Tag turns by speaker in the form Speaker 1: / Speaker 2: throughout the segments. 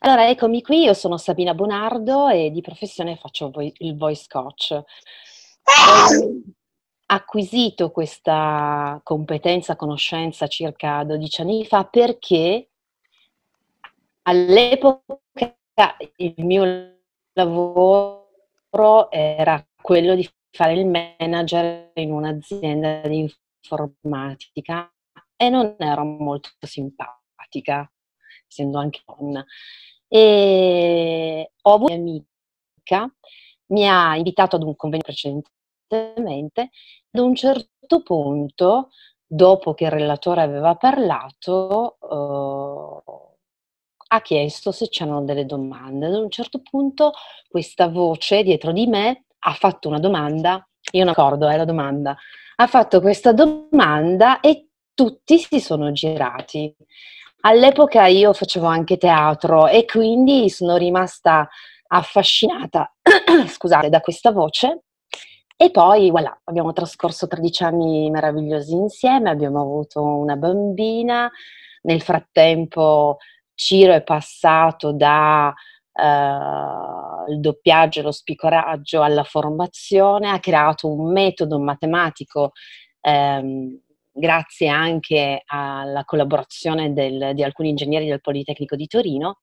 Speaker 1: Allora, eccomi qui, io sono Sabina Bonardo e di professione faccio
Speaker 2: voi, il voice coach. Ho acquisito questa competenza, conoscenza circa 12 anni fa perché all'epoca il mio lavoro era quello di fare il manager in un'azienda di informatica e non ero molto simpatica essendo anche donna. E ho avuto un'amica, mi ha invitato ad un convegno precedentemente, ad un certo punto, dopo che il relatore aveva parlato, eh, ha chiesto se c'erano delle domande. Ad un certo punto questa voce dietro di me ha fatto una domanda, io non ricordo, è eh, la domanda, ha fatto questa domanda e tutti si sono girati All'epoca io facevo anche teatro e quindi sono rimasta affascinata, scusate, da questa voce. E poi, voilà, abbiamo trascorso 13 anni meravigliosi insieme, abbiamo avuto una bambina, nel frattempo Ciro è passato dal eh, Uh, doppiaggio e lo spicoraggio alla formazione, ha creato un metodo matematico um, grazie anche alla collaborazione del, di alcuni ingegneri del Politecnico di Torino,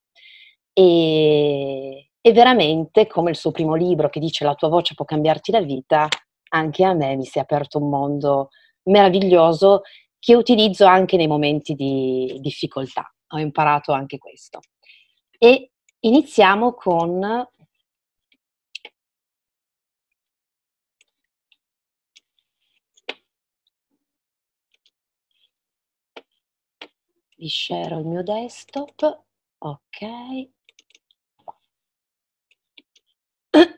Speaker 2: e, e veramente come il suo primo libro che dice la tua voce può cambiarti la vita, anche a me mi si è aperto un mondo meraviglioso che utilizzo anche nei momenti di difficoltà. Ho imparato anche questo. E iniziamo con
Speaker 1: vi share il mio desktop,
Speaker 2: ok.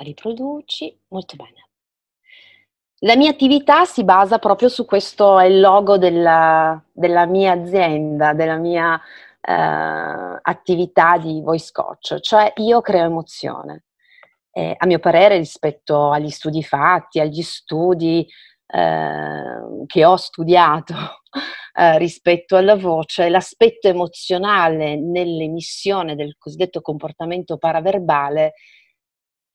Speaker 3: Riproduci, molto bene.
Speaker 2: La mia attività si basa proprio su questo, è il logo della, della mia azienda, della mia eh, attività di voice coach, cioè io creo emozione. Eh, a mio parere rispetto agli studi fatti, agli studi Ehm, che ho studiato eh, rispetto alla voce, l'aspetto emozionale nell'emissione del cosiddetto comportamento paraverbale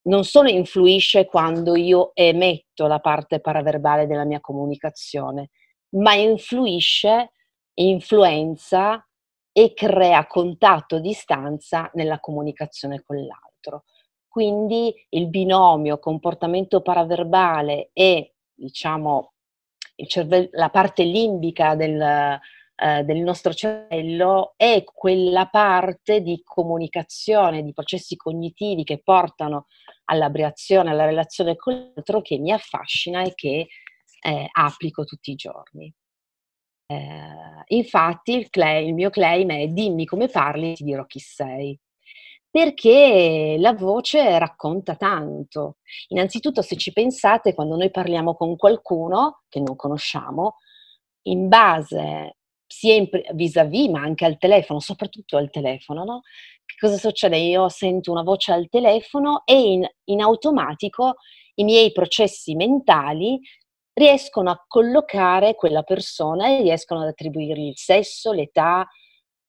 Speaker 2: non solo influisce quando io emetto la parte paraverbale della mia comunicazione, ma influisce, influenza e crea contatto, distanza nella comunicazione con l'altro. Quindi il binomio comportamento paraverbale e diciamo, cervello, la parte limbica del, eh, del nostro cervello è quella parte di comunicazione, di processi cognitivi che portano all'abriazione, alla relazione con l'altro che mi affascina e che eh, applico tutti i giorni. Eh, infatti il, claim, il, mio claim è dimmi come parli e ti dirò chi sei perché la voce racconta tanto. Innanzitutto, se ci pensate, quando noi parliamo con qualcuno che non conosciamo, in base sia in, vis-à-vis ma anche al telefono, soprattutto al telefono, no? Che cosa succede? Io sento una voce al telefono e in, in automatico i miei processi mentali riescono a collocare quella persona e riescono ad attribuirgli il sesso, l'età,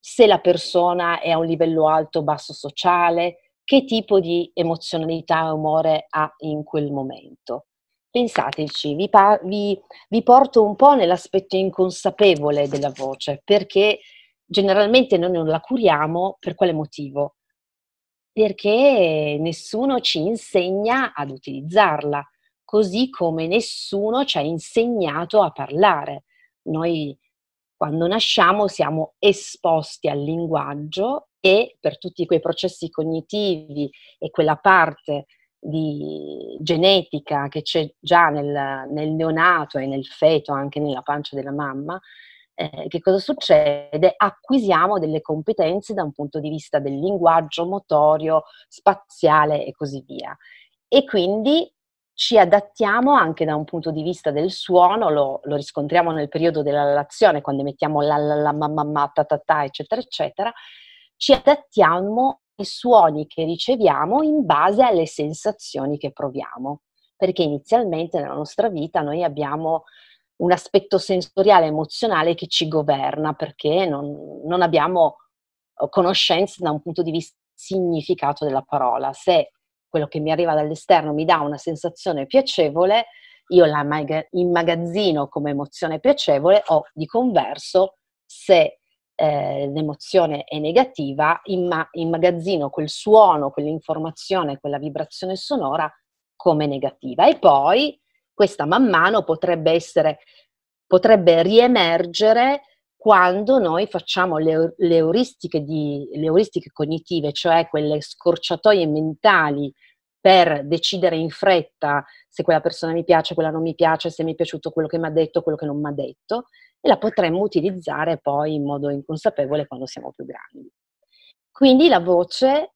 Speaker 2: se la persona è a un livello alto o basso sociale, che tipo di emozionalità e umore ha in quel momento. Pensateci, vi, pa- vi, vi porto un po' nell'aspetto inconsapevole della voce, perché generalmente noi non la curiamo per quale motivo? Perché nessuno ci insegna ad utilizzarla, così come nessuno ci ha insegnato a parlare. Noi quando nasciamo siamo esposti al linguaggio e per tutti quei processi cognitivi e quella parte di genetica che c'è già nel, nel neonato e nel feto, anche nella pancia della mamma, eh, che cosa succede? Acquisiamo delle competenze da un punto di vista del linguaggio motorio, spaziale e così via. E quindi ci adattiamo anche da un punto di vista del suono, lo, lo riscontriamo nel periodo dell'allazione, quando mettiamo la la la mamma ma, ta ta ta, eccetera, eccetera, ci adattiamo ai suoni che riceviamo in base alle sensazioni che proviamo, perché inizialmente nella nostra vita noi abbiamo un aspetto sensoriale, emozionale che ci governa, perché non, non abbiamo conoscenza da un punto di vista significato della parola. Se quello che mi arriva dall'esterno mi dà una sensazione piacevole, io la immagazzino come emozione piacevole o di converso se eh, l'emozione è negativa, imma- immagazzino quel suono, quell'informazione, quella vibrazione sonora come negativa. E poi questa man mano potrebbe essere, potrebbe riemergere quando noi facciamo le, le, euristiche di, le, euristiche cognitive, cioè quelle scorciatoie mentali per decidere in fretta se quella persona mi piace, quella non mi piace, se mi è piaciuto quello che mi ha detto, quello che non mi ha detto, e la potremmo utilizzare poi in modo inconsapevole quando siamo più grandi. Quindi la voce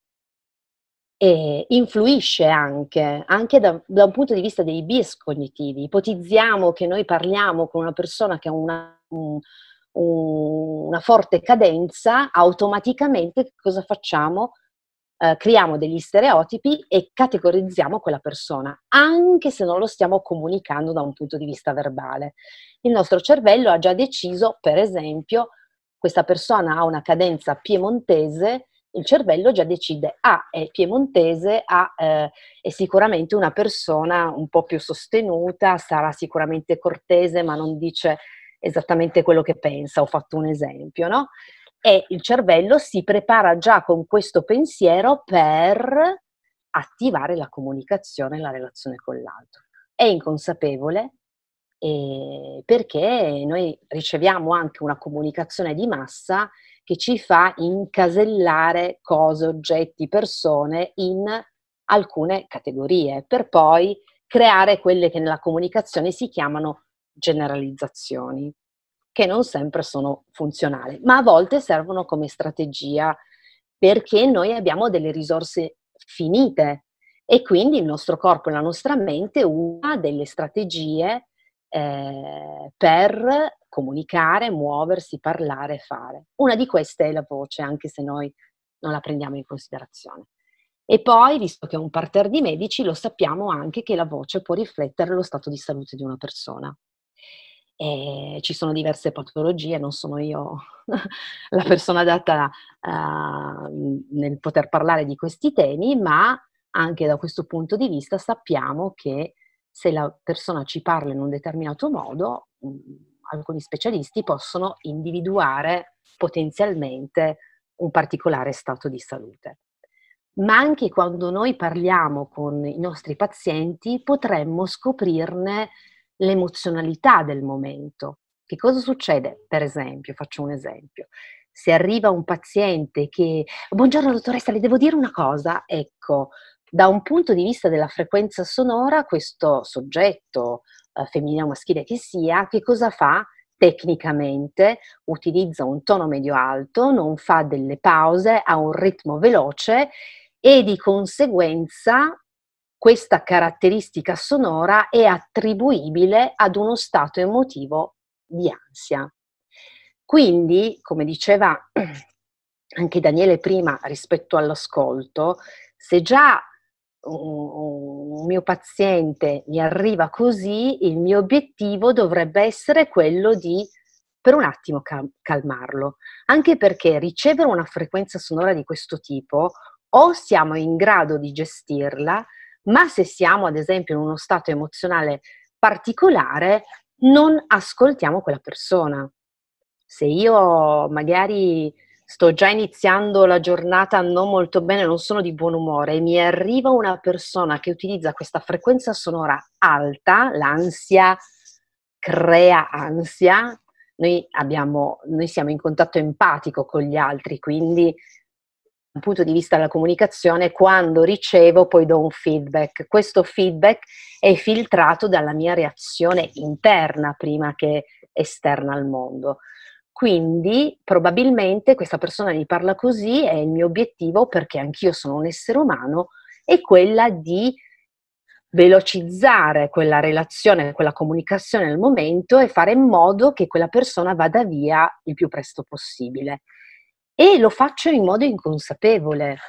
Speaker 2: eh, influisce anche, anche da, da, un punto di vista dei bias cognitivi. Ipotizziamo che noi parliamo con una persona che ha una, un, una forte cadenza, automaticamente cosa facciamo? Eh, creiamo degli stereotipi e categorizziamo quella persona, anche se non lo stiamo comunicando da un punto di vista verbale. Il nostro cervello ha già deciso, per esempio, questa persona ha una cadenza piemontese, il cervello già decide, ah, è piemontese, ah, eh, è sicuramente una persona un po' più sostenuta, sarà sicuramente cortese, ma non dice esattamente quello che pensa, ho fatto un esempio, no? e il cervello si prepara già con questo pensiero per attivare la comunicazione e la relazione con l'altro. È inconsapevole eh, perché noi riceviamo anche una comunicazione di massa che ci fa incasellare cose, oggetti, persone in alcune categorie, per poi creare quelle che nella comunicazione si chiamano generalizzazioni che non sempre sono funzionali, ma a volte servono come strategia perché noi abbiamo delle risorse finite e quindi il nostro corpo e la nostra mente una delle strategie eh, per comunicare, muoversi, parlare, fare. Una di queste è la voce, anche se noi non la prendiamo in considerazione. E poi, visto che è un parterre di medici, lo sappiamo anche che la voce può riflettere lo stato di salute di una persona e ci sono diverse patologie, non sono io la persona adatta uh, nel poter parlare di questi temi, ma anche da questo punto di vista sappiamo che se la persona ci parla in un determinato modo, mh, mm, alcuni specialisti possono individuare potenzialmente un particolare stato di salute. Ma anche quando noi parliamo con i nostri pazienti potremmo scoprirne l'emozionalità del momento. Che cosa succede? Per esempio, faccio un esempio. Se arriva un paziente che, buongiorno dottoressa, le devo dire una cosa, ecco, da un punto di vista della frequenza sonora, questo soggetto, eh, femminile o maschile che sia, che cosa fa? tecnicamente utilizza un tono medio-alto, non fa delle pause, ha un ritmo veloce e di conseguenza questa caratteristica sonora è attribuibile ad uno stato emotivo di ansia. Quindi, come diceva anche Daniele prima rispetto all'ascolto, se già un mio paziente mi arriva così, il mio obiettivo dovrebbe essere quello di per un attimo calmarlo, anche perché ricevere una frequenza sonora di questo tipo o siamo in grado di gestirla ma se siamo ad esempio in uno stato emozionale particolare, non ascoltiamo quella persona. Se io magari sto già iniziando la giornata non molto bene, non sono di buon umore e mi arriva una persona che utilizza questa frequenza sonora alta, l'ansia crea ansia, noi, abbiamo, noi siamo in contatto empatico con gli altri, quindi un punto di vista della comunicazione, quando ricevo poi do un feedback. Questo feedback è filtrato dalla mia reazione interna prima che esterna al mondo. Quindi probabilmente questa persona mi parla così e il mio obiettivo, perché anch'io sono un essere umano, è quella di velocizzare quella relazione, quella comunicazione al momento e fare in modo che quella persona vada via il più presto possibile e lo faccio in modo inconsapevole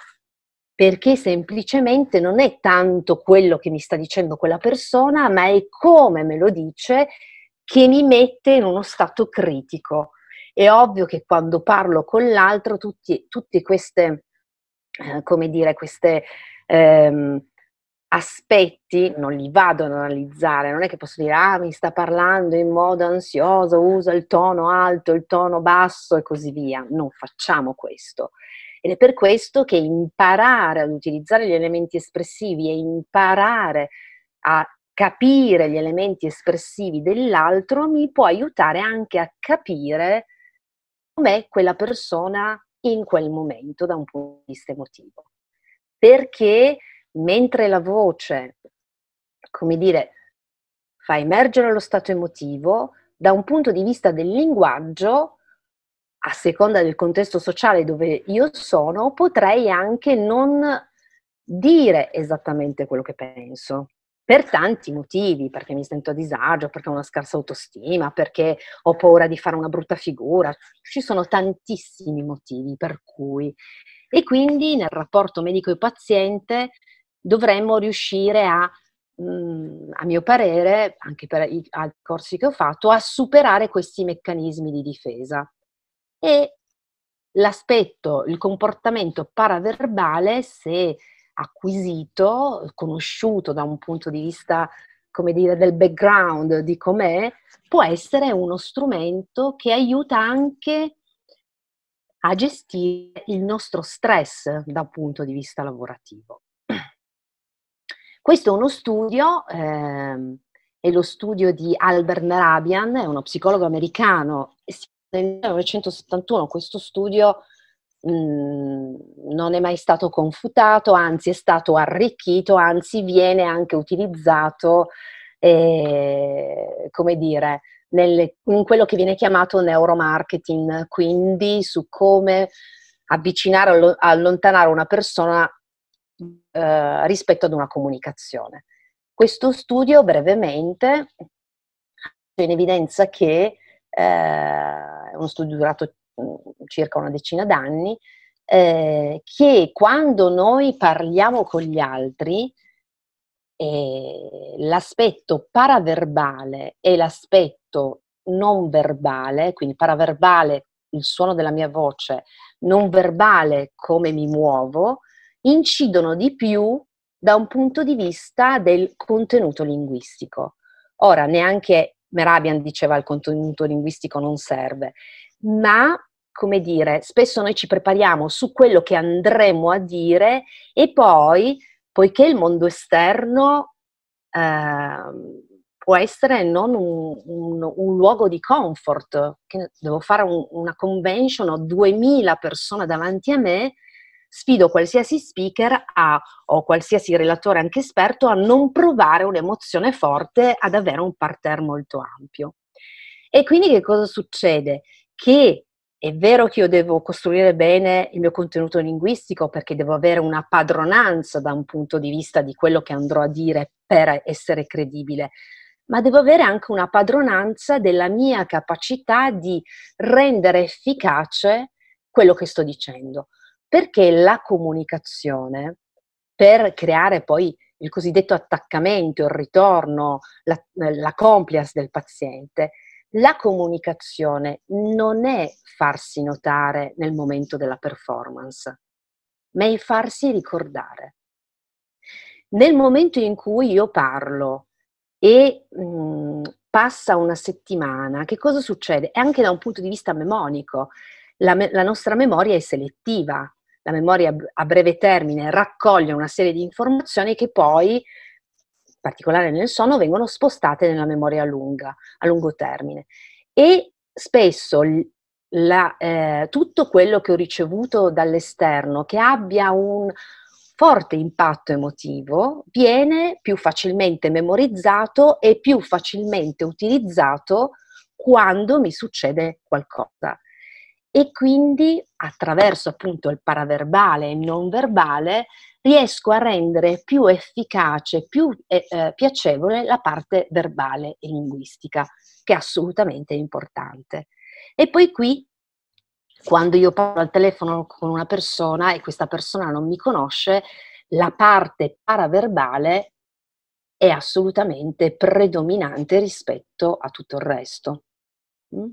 Speaker 2: perché semplicemente non è tanto quello che mi sta dicendo quella persona, ma è come me lo dice che mi mette in uno stato critico. È ovvio che quando parlo con l'altro tutte queste, eh, come dire, queste ehm, aspetti, non li vado ad analizzare, non è che posso dire, ah, mi sta parlando in modo ansioso, usa il tono alto, il tono basso e così via. Non facciamo questo. Ed è per questo che imparare ad utilizzare gli elementi espressivi e imparare a capire gli elementi espressivi dell'altro mi può aiutare anche a capire com'è quella persona in quel momento da un punto di vista emotivo. Perché mentre la voce, come dire, fa emergere lo stato emotivo, da un punto di vista del linguaggio, a seconda del contesto sociale dove io sono, potrei anche non dire esattamente quello che penso. Per tanti motivi, perché mi sento a disagio, perché ho una scarsa autostima, perché ho paura di fare una brutta figura, ci sono tantissimi motivi per cui. E quindi nel rapporto medico e paziente dovremmo riuscire a, mh, mm, a mio parere, anche per i corsi che ho fatto, a superare questi meccanismi di difesa. E l'aspetto, il comportamento paraverbale, se acquisito, conosciuto da un punto di vista, come dire, del background di com'è, può essere uno strumento che aiuta anche a gestire il nostro stress da un punto di vista lavorativo. Questo è uno studio, eh, è lo studio di Albert Merabian, è uno psicologo americano. Nel 1971 questo studio mh, mm, non è mai stato confutato, anzi è stato arricchito, anzi viene anche utilizzato, eh, come dire, nelle, in quello che viene chiamato neuromarketing, quindi su come avvicinare o allontanare una persona eh, rispetto ad una comunicazione. Questo studio brevemente in evidenza che eh, è uno studio durato mm, circa una decina d'anni, eh, che quando noi parliamo con gli altri, eh, l'aspetto paraverbale e l'aspetto non verbale, quindi paraverbale il suono della mia voce, non verbale come mi muovo, incidono di più da un punto di vista del contenuto linguistico. Ora, neanche Merabian diceva che il contenuto linguistico non serve, ma come dire, spesso noi ci prepariamo su quello che andremo a dire e poi, poiché il mondo esterno eh, può essere non un, un, un, luogo di comfort, che devo fare un, una convention, ho 2000 persone davanti a me, sfido qualsiasi speaker a, o qualsiasi relatore anche esperto a non provare un'emozione forte, ad avere un parterre molto ampio. E quindi che cosa succede? Che è vero che io devo costruire bene il mio contenuto linguistico perché devo avere una padronanza da un punto di vista di quello che andrò a dire per essere credibile, ma devo avere anche una padronanza della mia capacità di rendere efficace quello che sto dicendo. Perché la comunicazione, per creare poi il cosiddetto attaccamento, il ritorno, la, eh, la compliance del paziente, la comunicazione non è farsi notare nel momento della performance, ma è farsi ricordare. Nel momento in cui io parlo e mh, mm, passa una settimana, che cosa succede? E anche da un punto di vista memonico, la, me- la nostra memoria è selettiva, la memoria a breve termine raccoglie una serie di informazioni che poi, in particolare nel sonno, vengono spostate nella memoria lunga, a lungo termine. E spesso la, eh, tutto quello che ho ricevuto dall'esterno che abbia un forte impatto emotivo viene più facilmente memorizzato e più facilmente utilizzato quando mi succede qualcosa. E quindi attraverso appunto il paraverbale e il non verbale, riesco a rendere più efficace, più eh, eh, piacevole la parte verbale e linguistica, che è assolutamente importante. E poi qui, quando io parlo al telefono con una persona e questa persona non mi conosce, la parte paraverbale è assolutamente predominante rispetto a tutto il resto. Mm?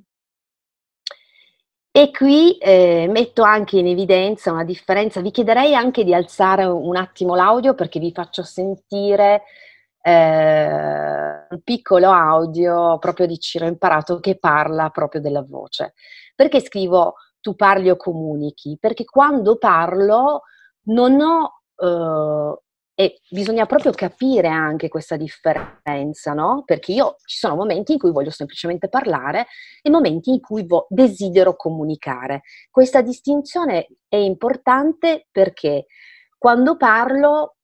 Speaker 2: E qui eh, metto anche in evidenza una differenza, vi chiederei anche di alzare un attimo l'audio perché vi faccio sentire eh, un piccolo audio proprio di Ciro Imparato che parla proprio della voce. Perché scrivo tu parli o comunichi? Perché quando parlo non ho eh, e bisogna proprio capire anche questa differenza, no? Perché io ci sono momenti in cui voglio semplicemente parlare e momenti in cui vo- desidero comunicare. Questa distinzione è importante perché quando parlo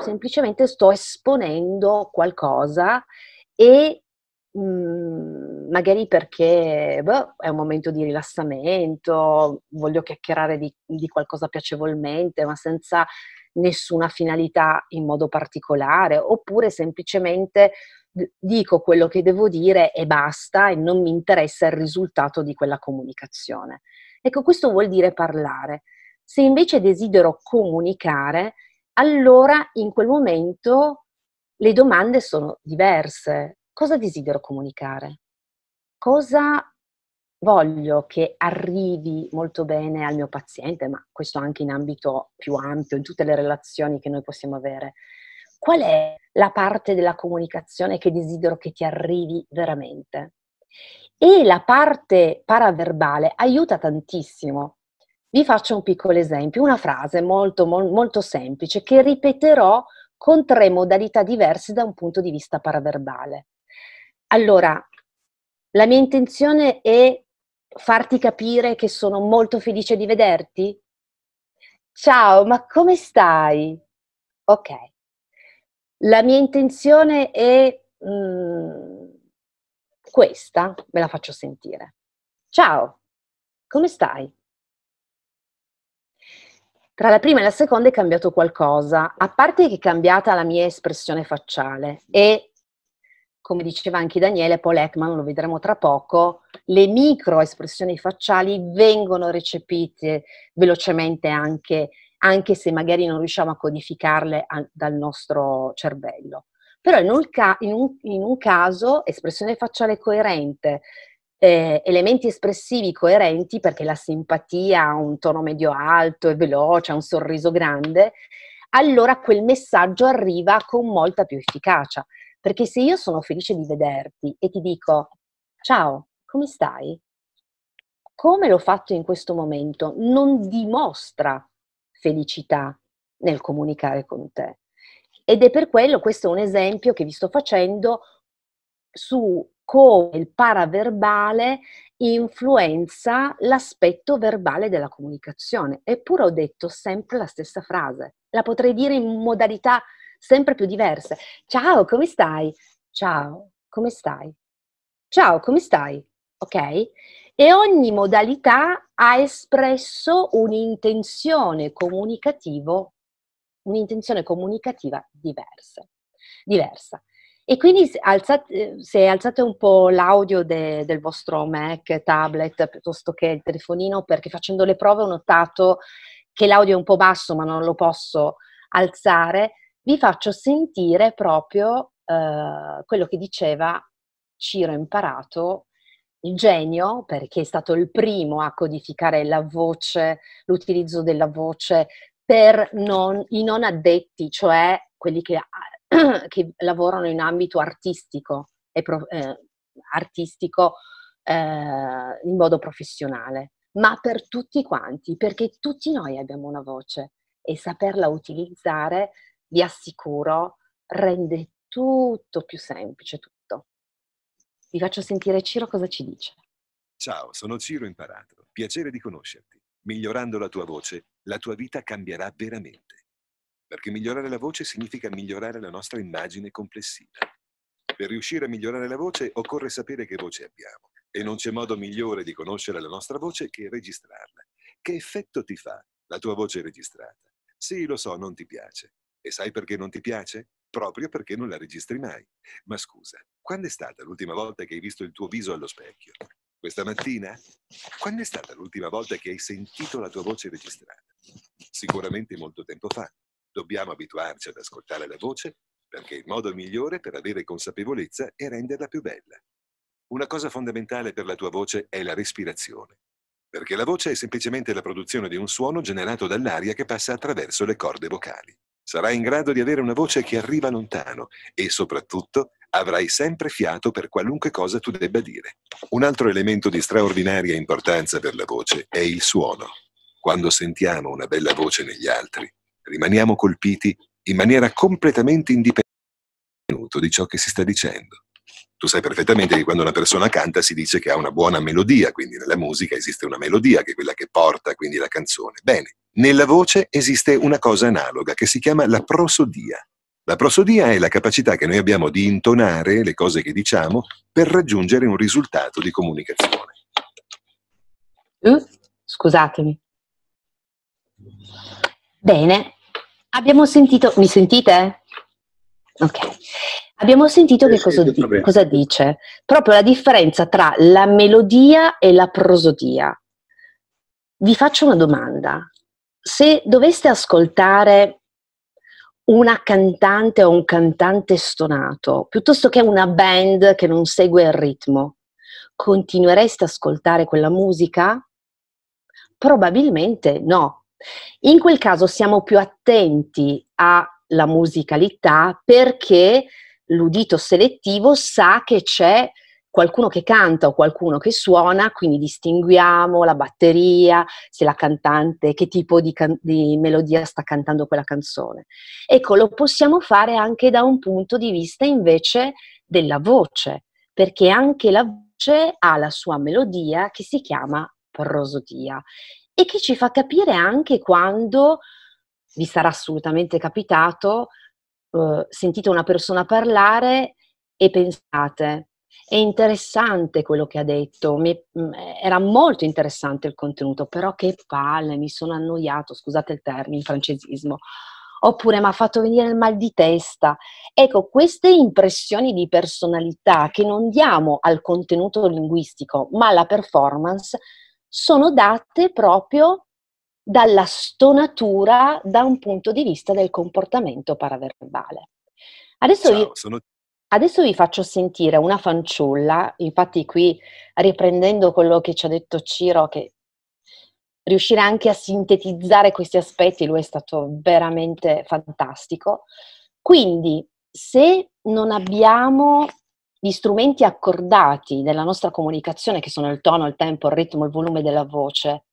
Speaker 2: semplicemente sto esponendo qualcosa e mh, mhmm, magari perché boh, è un momento di rilassamento, voglio chiacchierare di, di qualcosa piacevolmente, ma senza nessuna finalità in modo particolare, oppure semplicemente dico quello che devo dire e basta e non mi interessa il risultato di quella comunicazione. Ecco, questo vuol dire parlare. Se invece desidero comunicare, allora in quel momento le domande sono diverse. Cosa desidero comunicare? Cosa voglio che arrivi molto bene al mio paziente, ma questo anche in ambito più ampio, in tutte le relazioni che noi possiamo avere. Qual è la parte della comunicazione che desidero che ti arrivi veramente? E la parte paraverbale aiuta tantissimo. Vi faccio un piccolo esempio, una frase molto, molto semplice che ripeterò con tre modalità diverse da un punto di vista paraverbale. Allora, la mia intenzione è farti capire che sono molto felice di vederti? Ciao, ma come stai? Ok. La mia intenzione è mh, mm, questa, ve la faccio sentire. Ciao, come stai? Tra la prima e la seconda è cambiato qualcosa, a parte che è cambiata la mia espressione facciale e come diceva anche Daniele, Paul Ekman, lo vedremo tra poco, le micro espressioni facciali vengono recepite velocemente anche, anche se magari non riusciamo a codificarle a, dal nostro cervello. Però in un, ca- in un, in un caso espressione facciale coerente, eh, elementi espressivi coerenti, perché la simpatia ha un tono medio alto e veloce, ha un sorriso grande, allora quel messaggio arriva con molta più efficacia. Perché se io sono felice di vederti e ti dico ciao, come stai? Come l'ho fatto in questo momento? Non dimostra felicità nel comunicare con te. Ed è per quello, questo è un esempio che vi sto facendo su come il paraverbale influenza l'aspetto verbale della comunicazione. Eppure ho detto sempre la stessa frase. La potrei dire in modalità sempre più diverse. Ciao, come stai? Ciao, come stai? Ciao, come stai? Ok? E ogni modalità ha espresso un'intenzione comunicativo, un'intenzione comunicativa diversa. diversa. E quindi se alzate, eh, se alzate, un po' l'audio de, del vostro Mac, tablet, piuttosto che il telefonino, perché facendo le prove ho notato che l'audio è un po' basso, ma non lo posso alzare, vi faccio sentire proprio eh, quello che diceva Ciro Imparato, il genio, perché è stato il primo a codificare la voce, l'utilizzo della voce per non, i non addetti, cioè quelli che, che lavorano in ambito artistico, e pro, eh, artistico eh, in modo professionale, ma per tutti quanti, perché tutti noi abbiamo una voce e saperla utilizzare vi assicuro, rende tutto più semplice, tutto. Vi faccio
Speaker 3: sentire Ciro cosa ci dice.
Speaker 1: Ciao, sono Ciro Imparato. Piacere di conoscerti. Migliorando la tua voce, la tua vita cambierà veramente. Perché migliorare la voce significa migliorare la nostra immagine complessiva. Per riuscire a migliorare la voce occorre sapere che voce abbiamo e non c'è modo migliore di conoscere la nostra voce che registrarla. Che effetto ti fa la tua voce registrata? Sì, lo so, non ti piace. E sai perché non ti piace? Proprio perché non la registri mai. Ma scusa, quando è stata l'ultima volta che hai visto il tuo viso allo specchio? Questa mattina? Quando è stata l'ultima volta che hai sentito la tua voce registrata? Sicuramente molto tempo fa. Dobbiamo abituarci ad ascoltare la voce perché il modo migliore per avere consapevolezza è renderla più bella. Una cosa fondamentale per la tua voce è la respirazione, perché la voce è semplicemente la produzione di un suono generato dall'aria che passa attraverso le corde vocali sarai in grado di avere una voce che arriva lontano e soprattutto avrai sempre fiato per qualunque cosa tu debba dire. Un altro elemento di straordinaria importanza per la voce è il suono. Quando sentiamo una bella voce negli altri, rimaniamo colpiti in maniera completamente indipendente di ciò che si sta dicendo tu sai perfettamente che quando una persona canta si dice che ha una buona melodia, quindi nella musica esiste una melodia che è quella che porta quindi la canzone. Bene, nella voce esiste una cosa analoga che si chiama la prosodia. La prosodia è la capacità che noi abbiamo di intonare le cose che diciamo per raggiungere un risultato di comunicazione.
Speaker 2: Uh, scusatemi. Bene, abbiamo sentito... Mi sentite? Ok. Abbiamo sentito che cosa, di, cosa, dice, proprio la differenza tra la melodia e la prosodia. Vi faccio una domanda. Se doveste ascoltare una cantante o un cantante stonato, piuttosto che una band che non segue il ritmo, continuereste ad ascoltare quella musica? Probabilmente no. In quel caso siamo più attenti alla musicalità perché l'udito selettivo sa che c'è qualcuno che canta o qualcuno che suona, quindi distinguiamo la batteria, se la cantante, che tipo di, can- di, melodia sta cantando quella canzone. Ecco, lo possiamo fare anche da un punto di vista invece della voce, perché anche la voce ha la sua melodia che si chiama prosodia e che ci fa capire anche quando, vi sarà assolutamente capitato, eh, sentite una persona parlare e pensate, è interessante quello che ha detto, mi, mm, era molto interessante il contenuto, però che palle, mi sono annoiato, scusate il termine, il francesismo, oppure mi ha fatto venire il mal di testa. Ecco, queste impressioni di personalità che non diamo al contenuto linguistico, ma alla performance, sono date proprio dalla stonatura da un punto di vista del comportamento paraverbale. Adesso, Ciao, io, sono... adesso vi faccio sentire una fanciulla, infatti qui riprendendo quello che ci ha detto Ciro, che riuscire anche a sintetizzare questi aspetti, lui è stato veramente fantastico. Quindi, se non abbiamo gli strumenti accordati nella nostra comunicazione, che sono il tono, il tempo, il ritmo, il volume della voce,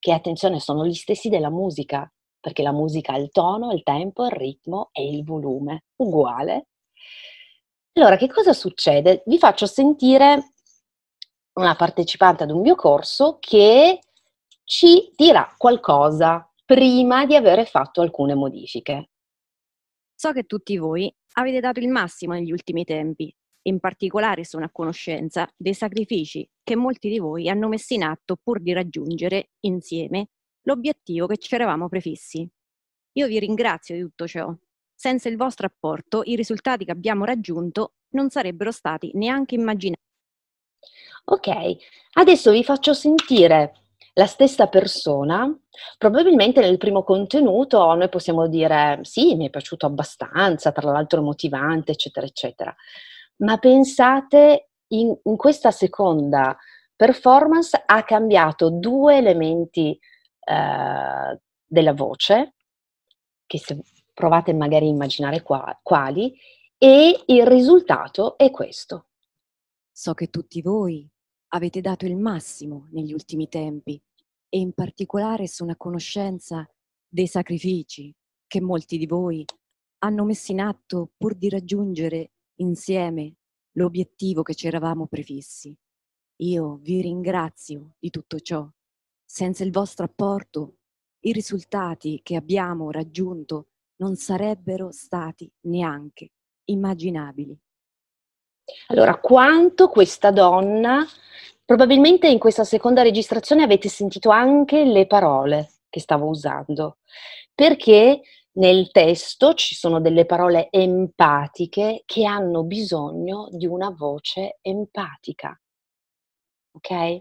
Speaker 2: che attenzione sono gli stessi della musica, perché la musica ha il tono, il tempo, il ritmo e il volume, uguale. Allora, che cosa succede? Vi faccio sentire una partecipante ad un mio corso che ci dirà qualcosa prima di avere fatto alcune modifiche.
Speaker 3: So che tutti voi avete dato il massimo negli ultimi tempi in particolare sono a conoscenza dei sacrifici che molti di voi hanno messo in atto pur di raggiungere, insieme, l'obiettivo che ci eravamo prefissi. Io vi ringrazio di tutto ciò. Senza il vostro apporto i risultati che abbiamo raggiunto non sarebbero stati neanche immaginati.
Speaker 2: Ok, adesso vi faccio sentire la stessa persona, probabilmente nel primo contenuto noi possiamo dire sì, mi è piaciuto abbastanza, tra l'altro motivante, eccetera, eccetera ma pensate in, in questa seconda performance ha cambiato due elementi eh, della voce, che se provate magari a immaginare qua,
Speaker 3: quali, e il risultato è questo. So che tutti voi avete dato il massimo negli ultimi tempi e in particolare sono a conoscenza dei sacrifici che molti di voi hanno messo in atto pur di raggiungere insieme l'obiettivo che ci eravamo prefissi. Io vi ringrazio di tutto ciò. Senza il vostro apporto, i risultati che abbiamo raggiunto non sarebbero stati neanche immaginabili.
Speaker 2: Allora, quanto questa donna, probabilmente in questa seconda registrazione avete sentito anche le parole che stavo usando, perché nel testo ci sono delle parole empatiche che hanno bisogno di una voce empatica. Ok?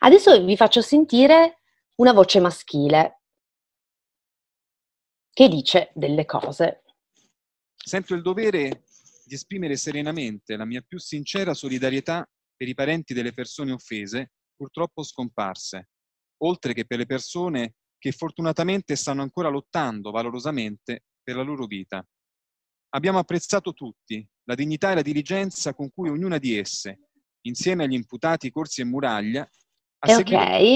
Speaker 2: Adesso vi faccio sentire una voce maschile che dice delle cose.
Speaker 1: Sento il dovere di esprimere serenamente la mia più sincera solidarietà per i parenti delle persone offese, purtroppo scomparse, oltre che per le persone che fortunatamente stanno ancora lottando valorosamente per la loro vita. Abbiamo apprezzato tutti la dignità e la diligenza con cui ognuna di esse, insieme agli imputati Corsi e Muraglia, ha è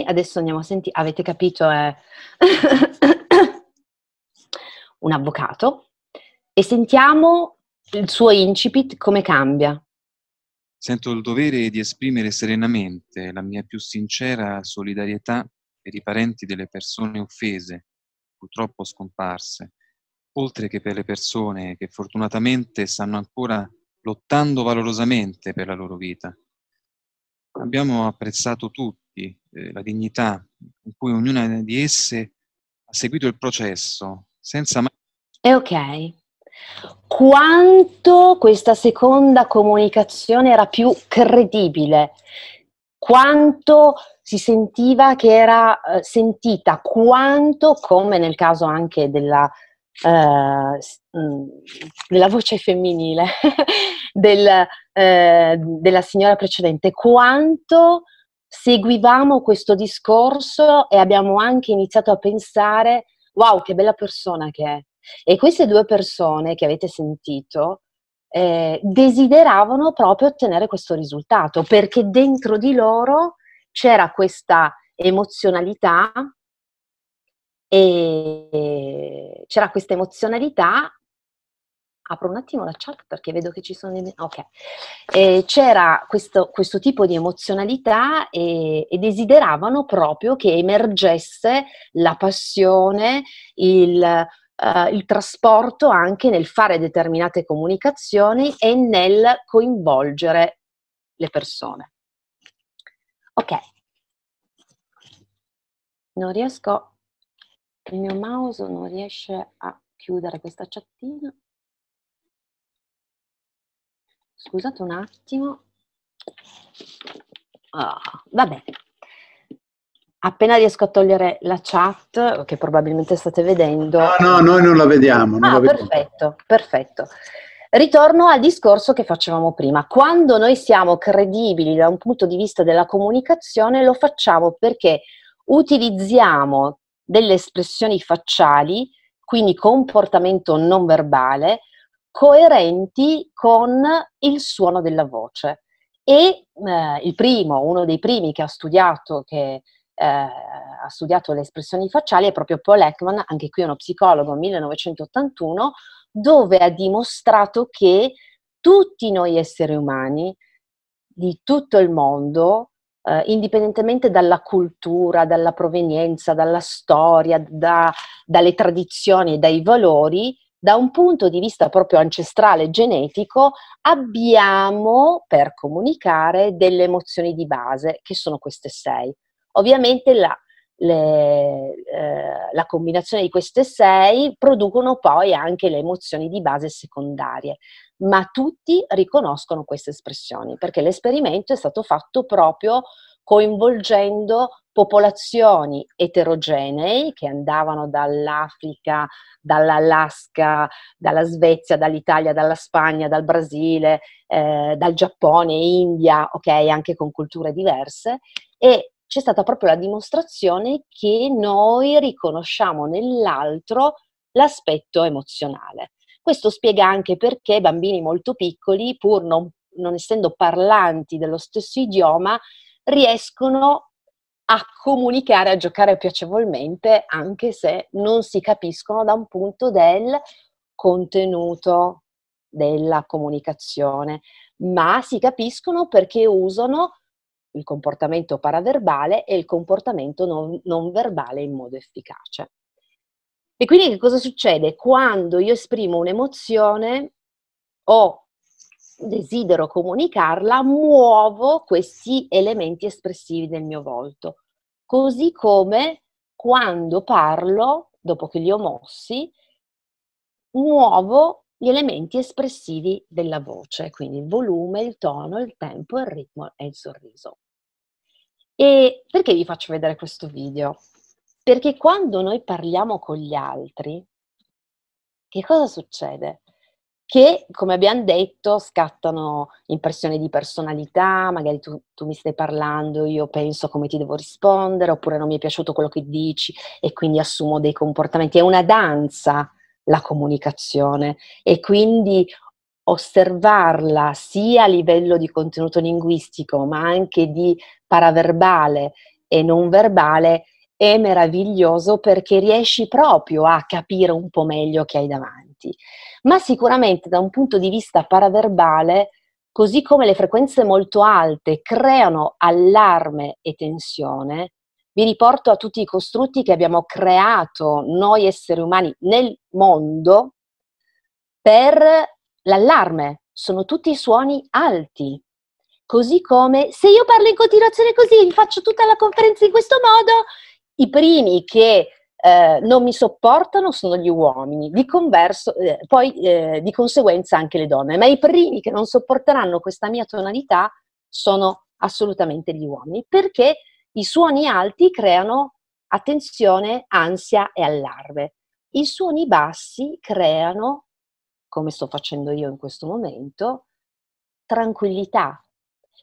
Speaker 2: ok, adesso andiamo a sentire, avete capito, è eh, un avvocato, e sentiamo il suo incipit come cambia.
Speaker 1: Sento il dovere di esprimere serenamente la mia più sincera solidarietà per i parenti delle persone offese, purtroppo scomparse, oltre che per le persone che fortunatamente stanno ancora lottando valorosamente per la loro vita. Abbiamo apprezzato tutti eh, la dignità con cui ognuna di esse ha seguito il processo, senza mai...
Speaker 2: E ok, quanto questa seconda comunicazione era più credibile quanto si sentiva che era eh, sentita, quanto, come nel caso anche della, eh, mm, della voce femminile del, eh, della signora precedente, quanto seguivamo questo discorso e abbiamo anche iniziato a pensare, wow, che bella persona che è. E queste due persone che avete sentito eh, desideravano proprio ottenere questo risultato, perché dentro di loro c'era questa emozionalità e c'era questa emozionalità apro un attimo la chat perché vedo che ci sono ok eh, c'era questo, questo, tipo di emozionalità e, e, desideravano proprio che emergesse la passione il eh, il trasporto anche nel fare determinate comunicazioni e nel coinvolgere le persone. Ok, non riesco, il mio mouse non riesce a chiudere questa chattina. Scusate un attimo. Oh, va bene appena riesco a togliere la chat, che probabilmente state vedendo. No, ah, no, noi non la vediamo. Non ah, la vediamo. perfetto, Ritorno al discorso che facevamo prima. Quando noi siamo credibili da un punto di vista della comunicazione, lo facciamo perché utilizziamo delle espressioni facciali, quindi comportamento non verbale, coerenti con il suono della voce. E eh, il primo, uno dei primi che ha studiato, che eh, ha studiato le espressioni facciali è proprio Paul Ekman, anche qui uno psicologo, 1981, dove ha dimostrato che tutti noi esseri umani di tutto il mondo, eh, indipendentemente dalla cultura, dalla provenienza, dalla storia, da, dalle tradizioni, e dai valori, da un punto di vista proprio ancestrale, genetico, abbiamo per comunicare delle emozioni di base, che sono queste sei. Ovviamente la, le, eh, la combinazione di queste sei producono poi anche le emozioni di base secondarie, ma tutti riconoscono queste espressioni perché l'esperimento è stato fatto proprio coinvolgendo popolazioni eterogenee che andavano dall'Africa, dall'Alaska, dalla Svezia, dall'Italia, dalla Spagna, dal Brasile, eh, dal Giappone, India, ok, anche con culture diverse, e c'è stata proprio la dimostrazione che noi riconosciamo nell'altro l'aspetto emozionale. Questo spiega anche perché bambini molto piccoli, pur non, non essendo parlanti dello stesso idioma, riescono a comunicare, a giocare piacevolmente, anche se non si capiscono da un punto del contenuto della comunicazione, ma si capiscono perché usano il comportamento paraverbale e il comportamento non, non verbale in modo efficace. E quindi che cosa succede? Quando io esprimo un'emozione o desidero comunicarla, muovo questi elementi espressivi del mio volto. Così come quando parlo, dopo che li ho mossi, muovo gli elementi espressivi della voce, quindi il volume, il tono, il tempo, il ritmo e il sorriso. E perché vi faccio vedere questo video? Perché quando noi parliamo con gli altri, che cosa succede? Che, come abbiamo detto, scattano impressioni di personalità, magari tu, tu, mi stai parlando, io penso come ti devo rispondere, oppure non mi è piaciuto quello che dici e quindi assumo dei comportamenti. È una danza la comunicazione e quindi osservarla sia a livello di contenuto linguistico, ma anche di paraverbale e non verbale, è meraviglioso perché riesci proprio a capire un po' meglio chi hai davanti. Ma sicuramente da un punto di vista paraverbale, così come le frequenze molto alte creano allarme e tensione, vi riporto a tutti i costrutti che abbiamo creato noi esseri umani nel mondo per l'allarme, sono tutti suoni alti. Così come se io parlo in continuazione così, vi faccio tutta la conferenza in questo modo, i primi che eh, non mi sopportano sono gli uomini, di converso, eh, poi eh, di conseguenza anche le donne, ma i primi che non sopporteranno questa mia tonalità sono assolutamente gli uomini, perché i suoni alti creano attenzione, ansia e allarme. I suoni bassi creano come sto facendo io in questo momento, tranquillità,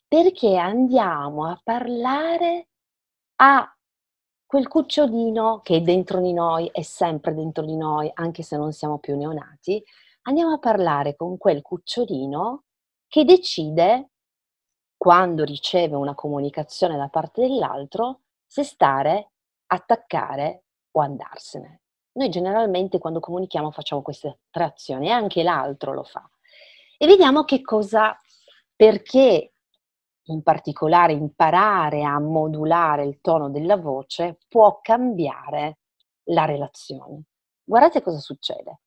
Speaker 2: perché andiamo a parlare a quel cucciolino che è dentro di noi, è sempre dentro di noi, anche se non siamo più neonati, andiamo a parlare con quel cucciolino che decide, quando riceve una comunicazione da parte dell'altro, se stare, attaccare o andarsene. Noi generalmente quando comunichiamo facciamo queste tre azioni e anche l'altro lo fa. E vediamo che cosa, perché in particolare imparare a modulare il tono della voce può cambiare la relazione. Guardate cosa succede.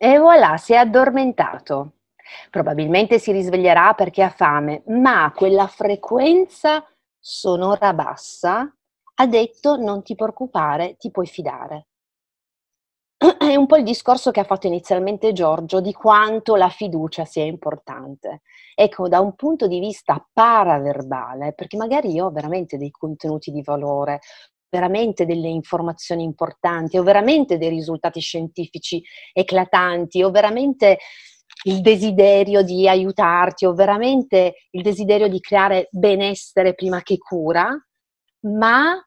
Speaker 1: E voilà, si è addormentato.
Speaker 2: Probabilmente si risveglierà perché ha fame, ma quella frequenza sonora bassa ha detto non ti preoccupare, ti puoi fidare. È un po' il discorso che ha fatto inizialmente Giorgio di quanto la fiducia sia importante. Ecco, da un punto di vista paraverbale, perché magari io ho veramente dei contenuti di valore veramente delle informazioni importanti o veramente dei risultati scientifici eclatanti o veramente il desiderio di aiutarti o veramente il desiderio di creare benessere prima che cura, ma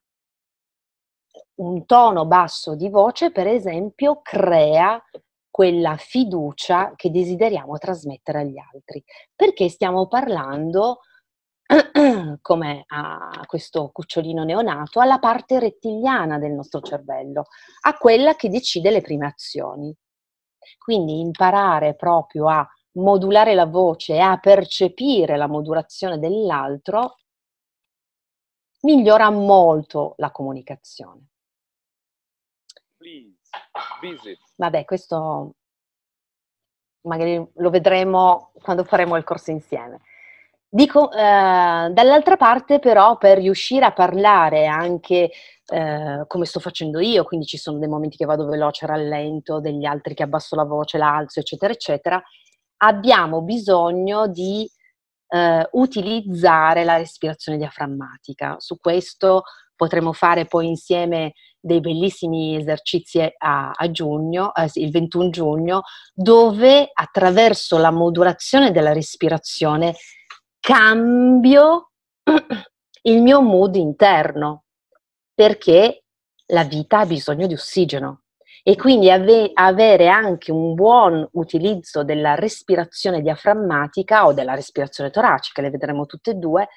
Speaker 2: un tono basso di voce, per esempio, crea quella fiducia che desideriamo trasmettere agli altri, perché stiamo parlando come a questo cucciolino neonato, alla parte rettiliana del nostro cervello, a quella che decide le prime azioni. Quindi imparare proprio a modulare la voce e a percepire la modulazione dell'altro migliora molto la comunicazione.
Speaker 1: Please, visit.
Speaker 2: Vabbè, questo magari lo vedremo quando faremo il corso insieme. Dico, eh, dall'altra parte però per riuscire a parlare anche eh, come sto facendo io, quindi ci sono dei momenti che vado veloce, rallento, degli altri che abbasso la voce, la alzo, eccetera, eccetera, abbiamo bisogno di eh, utilizzare la respirazione diaframmatica. Su questo potremo fare poi insieme dei bellissimi esercizi a, a giugno, eh, il 21 giugno, dove attraverso la modulazione della respirazione cambio il mio mood interno, perché la vita ha bisogno di ossigeno e quindi ave- avere anche un buon utilizzo della respirazione diaframmatica o della respirazione toracica, le vedremo tutte e due,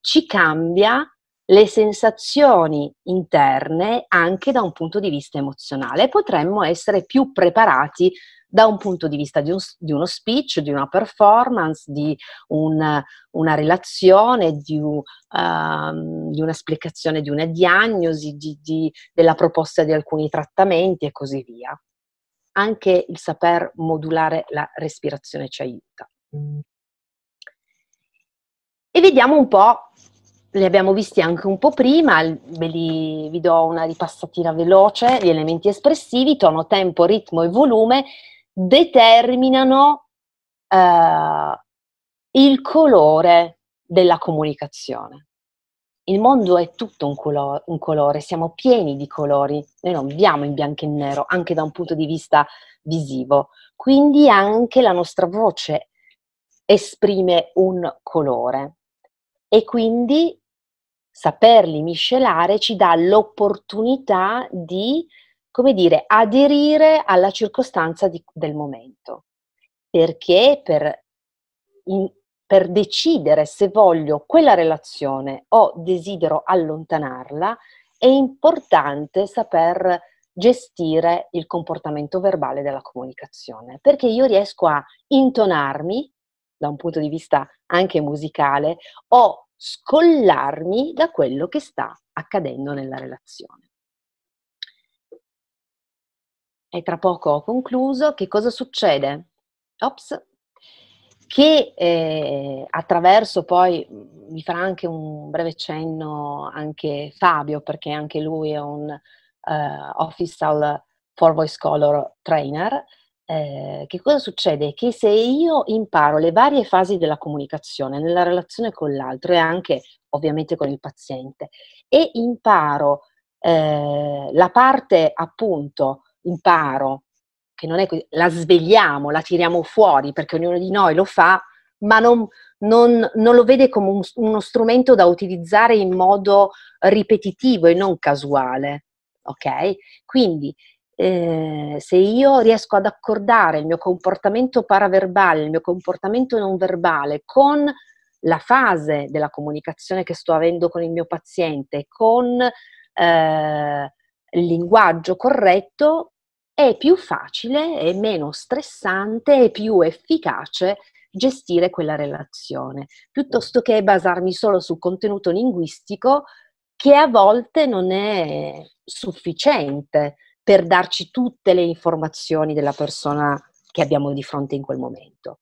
Speaker 2: ci cambia le sensazioni interne anche da un punto di vista emozionale. Potremmo essere più preparati da un punto di vista di, un, di uno speech, di una performance, di un, una relazione, di, un, ehm, di, una spiegazione, di una diagnosi, di, della proposta di alcuni trattamenti e così via. Anche il saper modulare la respirazione ci aiuta. E vediamo un po', li abbiamo visti anche un po' prima, li, vi do una ripassatina veloce, gli elementi espressivi, tono, tempo, ritmo e volume determinano eh, il colore della comunicazione. Il mondo è tutto un, colo- un, colore, siamo pieni di colori, noi non viviamo in bianco e nero, anche da un punto di vista visivo, quindi anche la nostra voce esprime un colore e quindi saperli miscelare ci dà l'opportunità di come dire, aderire alla circostanza di, del momento. Perché per, in, per decidere se voglio quella relazione o desidero allontanarla, è importante saper gestire il comportamento verbale della comunicazione, perché io riesco a intonarmi da un punto di vista anche musicale o scollarmi da quello che sta accadendo nella relazione e tra poco ho concluso, che cosa succede? Ops, che eh, attraverso poi mm, mi farà anche un breve cenno anche Fabio, perché anche lui è un uh, official for voice color trainer. Eh, che cosa succede? Che se io imparo le varie fasi della comunicazione nella relazione con l'altro e anche ovviamente con il paziente e imparo eh, la parte appunto imparo, che non è così, la svegliamo, la tiriamo fuori perché ognuno di noi lo fa, ma non, non, non lo vede come un, uno strumento da utilizzare in modo ripetitivo e non casuale. Ok? Quindi eh, se io riesco ad accordare il mio comportamento paraverbale, il mio comportamento non verbale con la fase della comunicazione che sto avendo con il mio paziente, con eh, il linguaggio corretto, è più facile, è meno stressante e più efficace gestire quella relazione, piuttosto che basarmi solo sul contenuto linguistico che a volte non è sufficiente per darci tutte le informazioni della persona che abbiamo di fronte in quel momento.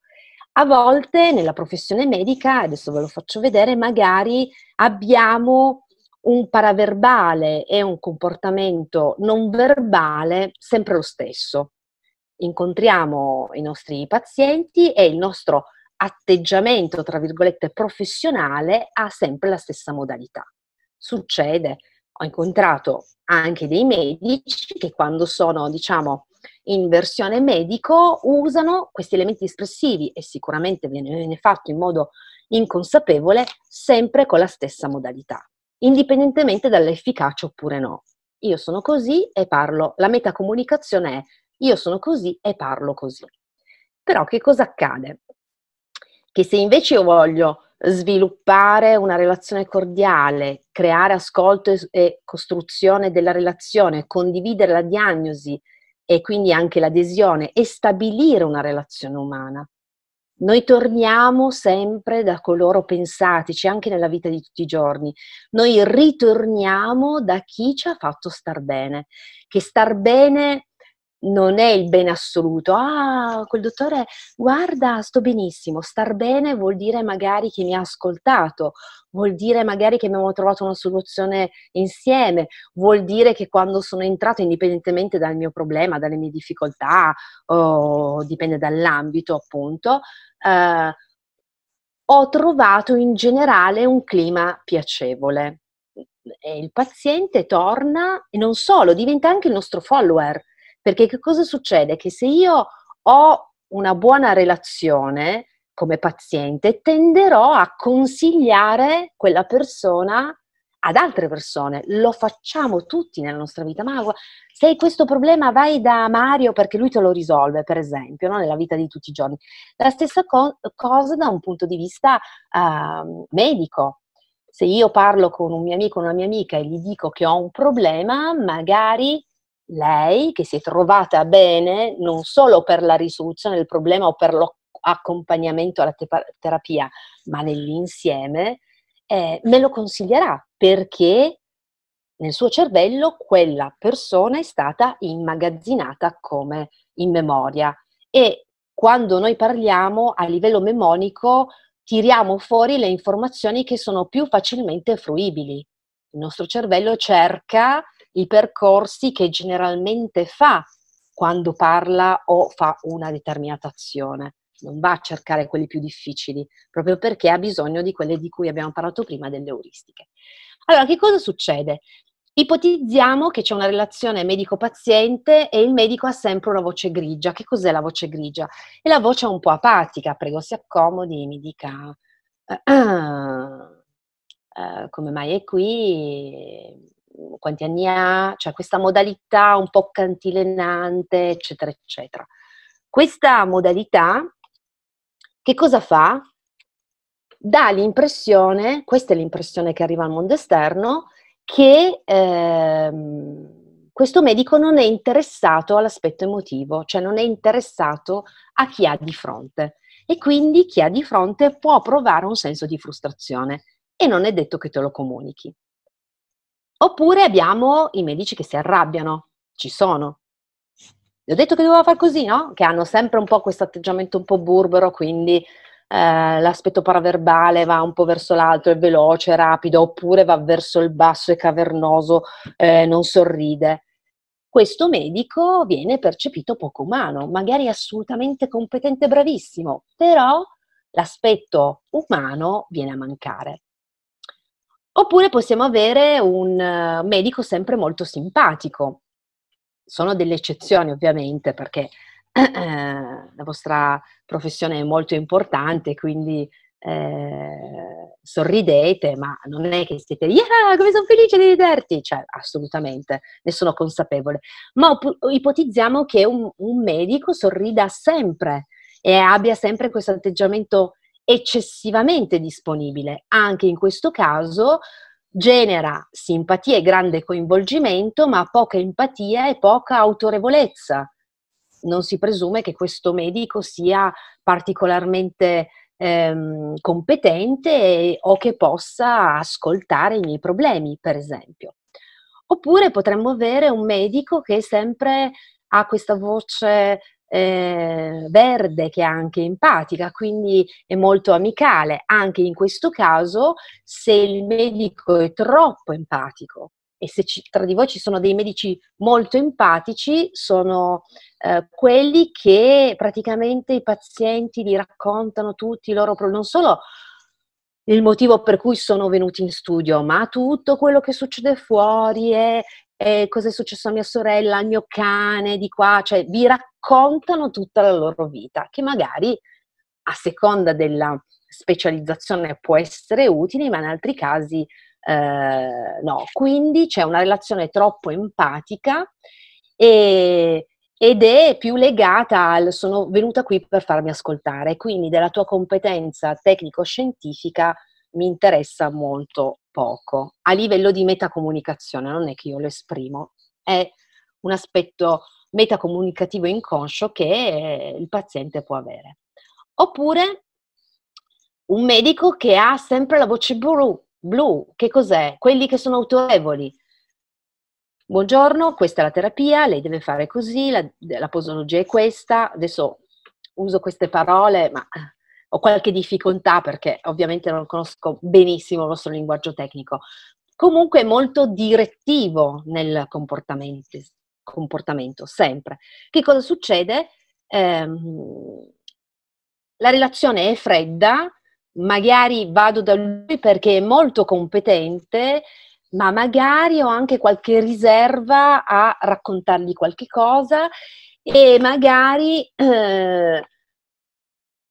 Speaker 2: A volte nella professione medica, adesso ve lo faccio vedere, magari abbiamo un paraverbale e un comportamento non verbale sempre lo stesso. Incontriamo i nostri pazienti e il nostro atteggiamento, tra virgolette, professionale ha sempre la stessa modalità. Succede, ho incontrato anche dei medici che quando sono, diciamo, in versione medico usano questi elementi espressivi e sicuramente viene, viene fatto in modo inconsapevole sempre con la stessa modalità indipendentemente dall'efficacia oppure no. Io sono così e parlo, la metacomunicazione è io sono così e parlo così. Però che cosa accade? Che se invece io voglio sviluppare una relazione cordiale, creare ascolto e, e costruzione della relazione, condividere la diagnosi e quindi anche l'adesione e stabilire una relazione umana, noi torniamo sempre da coloro pensatici, anche nella vita di tutti i giorni. Noi ritorniamo da chi ci ha fatto star bene. Che star bene non è il bene assoluto. Ah, quel dottore, guarda, sto benissimo. Star bene vuol dire magari che mi ha ascoltato, vuol dire magari che abbiamo trovato una soluzione insieme, vuol dire che quando sono entrato, indipendentemente dal mio problema, dalle mie difficoltà, o dipende dall'ambito appunto, eh, ho trovato in generale un clima piacevole. E il paziente torna e non solo, diventa anche il nostro follower, perché che cosa succede? Che se io ho una buona relazione come paziente, tenderò a consigliare quella persona ad altre persone, lo facciamo tutti nella nostra vita, ma se hai questo problema vai da Mario perché lui te lo risolve, per esempio, no? nella vita di tutti i giorni. La stessa co- cosa da un punto di vista uh, medico. Se io parlo con un mio amico o una mia amica e gli dico che ho un problema, magari lei che si è trovata bene non solo per la risoluzione del problema o per l'accompagnamento alla te- terapia, ma nell'insieme eh, me lo consiglierà perché nel suo cervello quella persona è stata immagazzinata come in memoria e quando noi parliamo a livello memonico tiriamo fuori le informazioni che sono più facilmente fruibili. Il nostro cervello cerca i percorsi che generalmente fa quando parla o fa una determinata azione non va a cercare quelli più difficili, proprio perché ha bisogno di quelle di cui abbiamo parlato prima, delle euristiche. Allora, che cosa succede? Ipotizziamo che c'è una relazione medico-paziente e il medico ha sempre una voce grigia. Che cos'è la voce grigia? È la voce un po' apatica, prego si accomodi, mi dica uh, uh, come mai è qui, quanti anni ha, cioè questa modalità un po' cantilenante, eccetera, eccetera. Questa modalità che cosa fa? Dà l'impressione, questa è l'impressione che arriva al mondo esterno, che ehm, questo medico non è interessato all'aspetto emotivo, cioè non è interessato a chi ha di fronte. E quindi chi ha di fronte può provare un senso di frustrazione e non è detto che te lo comunichi. Oppure abbiamo i medici che si arrabbiano, ci sono, gli ho detto che doveva far così, no? Che hanno sempre un po' questo atteggiamento un po' burbero, quindi eh, l'aspetto paraverbale va un po' verso l'alto, è veloce, rapido, oppure va verso il basso, è cavernoso, eh, non sorride. Questo medico viene percepito poco umano, magari assolutamente competente e bravissimo, però l'aspetto umano viene a mancare. Oppure possiamo avere un eh, medico sempre molto simpatico, sono delle eccezioni ovviamente perché eh, la vostra professione è molto importante, quindi eh, sorridete, ma non è che siete, yeah, come sono felice di vederti, cioè assolutamente, ne sono consapevole. Ma op- ipotizziamo che un, un, medico sorrida sempre e abbia sempre questo atteggiamento eccessivamente disponibile. Anche in questo caso genera simpatia e grande coinvolgimento, ma poca empatia e poca autorevolezza. Non si presume che questo medico sia particolarmente ehm, competente e, o che possa ascoltare i miei problemi, per esempio. Oppure potremmo avere un medico che sempre ha questa voce eh, verde che è anche empatica, quindi è molto amicale. Anche in questo caso, se il medico è troppo empatico e se ci, tra di voi ci sono dei medici molto empatici, sono eh, quelli che praticamente i pazienti li raccontano tutti i loro problemi, non solo il motivo per cui sono venuti in studio, ma tutto quello che succede fuori e eh, cosa è successo a mia sorella, al mio cane di qua, cioè vi raccontano tutta la loro vita, che magari a seconda della specializzazione può essere utile, ma in altri casi eh, no. Quindi c'è una relazione troppo empatica e, ed è più legata al sono venuta qui per farmi ascoltare, quindi della tua competenza tecnico-scientifica mi interessa molto poco a livello di metacomunicazione, non è che io lo esprimo, è un aspetto metacomunicativo inconscio che eh, il paziente può avere. Oppure un medico che ha sempre la voce blu, blu, che cos'è? Quelli che sono autorevoli. Buongiorno, questa è la terapia, lei deve fare così, la, la posologia è questa, adesso uso queste parole, ma ho qualche difficoltà perché ovviamente non conosco benissimo il vostro linguaggio tecnico. Comunque è molto direttivo nel comportamento, comportamento sempre. Che cosa succede? Eh, la relazione è fredda, magari vado da lui perché è molto competente, ma magari ho anche qualche riserva a raccontargli qualche cosa e magari eh,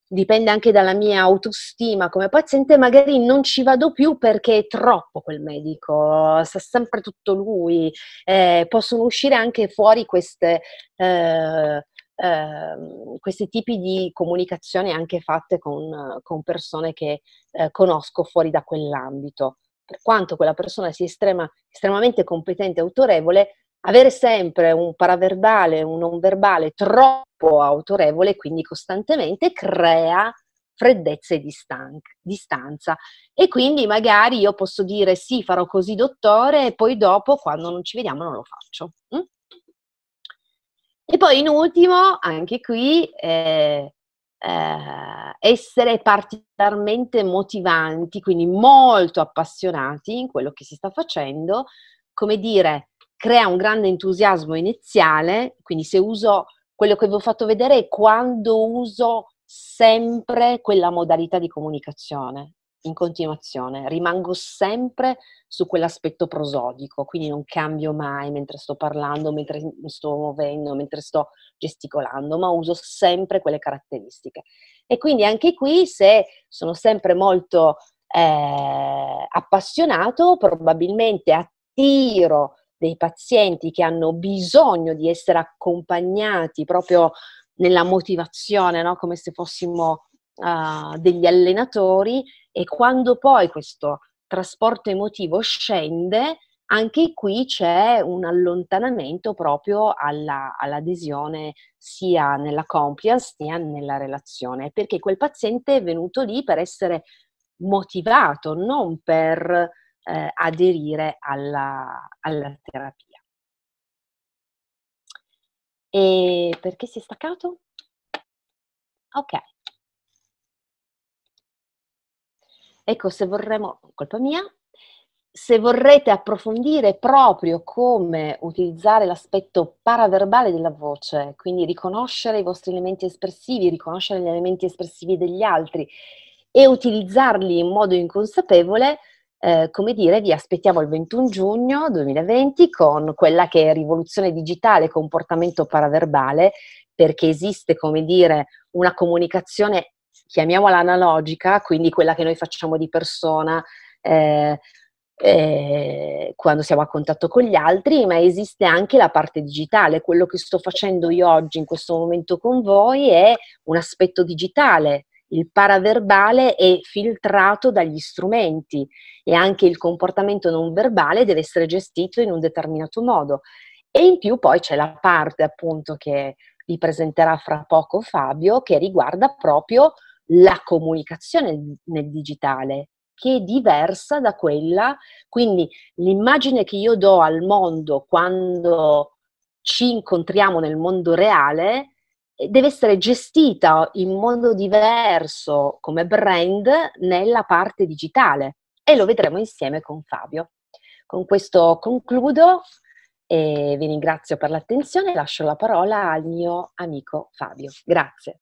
Speaker 2: dipende anche dalla mia autostima come paziente, magari non ci vado più perché è troppo quel medico, sa sempre tutto lui, eh, possono uscire anche fuori queste, eh, eh, questi tipi di comunicazioni anche fatte con, con persone che eh, conosco fuori da quell'ambito. Per quanto quella persona sia estrema, estremamente competente e autorevole, avere sempre un paraverbale, un non verbale troppo autorevole, quindi costantemente, crea freddezza e distan- distanza. E quindi magari io posso dire sì, farò così dottore, e poi dopo, quando non ci vediamo, non lo faccio. Mm? E poi in ultimo, anche qui, eh, eh, essere particolarmente motivanti, quindi molto appassionati in quello che si sta facendo, come dire, crea un grande entusiasmo iniziale, quindi se uso quello che vi ho fatto vedere è quando uso sempre quella modalità di comunicazione in continuazione, rimango sempre su quell'aspetto prosodico, quindi non cambio mai mentre sto parlando, mentre mi sto muovendo, mentre sto gesticolando, ma uso sempre quelle caratteristiche. E quindi anche qui se sono sempre molto eh, appassionato, probabilmente attiro dei pazienti che hanno bisogno di essere accompagnati proprio nella motivazione, no? come se fossimo uh, degli allenatori e quando poi questo trasporto emotivo scende, anche qui c'è un allontanamento proprio alla, all'adesione sia nella compliance sia nella relazione, perché quel paziente è venuto lì per essere motivato, non per eh, aderire alla, alla terapia. E perché si è staccato? Ok. Ecco, se vorremmo, colpa mia, se vorrete approfondire proprio come utilizzare l'aspetto paraverbale della voce, quindi riconoscere i vostri elementi espressivi, riconoscere gli elementi espressivi degli altri e utilizzarli in modo inconsapevole, eh, come dire, vi aspettiamo il 21 giugno 2020 con quella che è rivoluzione digitale, comportamento paraverbale, perché esiste, come dire, una comunicazione, chiamiamola analogica, quindi quella che noi facciamo di persona eh, eh, quando siamo a contatto con gli altri, ma esiste anche la parte digitale. Quello che sto facendo io oggi, in questo momento con voi, è un aspetto digitale il paraverbale è filtrato dagli strumenti e anche il comportamento non verbale deve essere gestito in un determinato modo. E in più poi c'è la parte appunto che vi presenterà fra poco Fabio che riguarda proprio la comunicazione nel digitale, che è diversa da quella, quindi l'immagine che io do al mondo quando ci incontriamo nel mondo reale deve essere gestita in modo diverso come brand nella parte digitale e lo vedremo insieme con Fabio. Con questo concludo e vi ringrazio per l'attenzione e lascio la parola al mio amico Fabio. Grazie.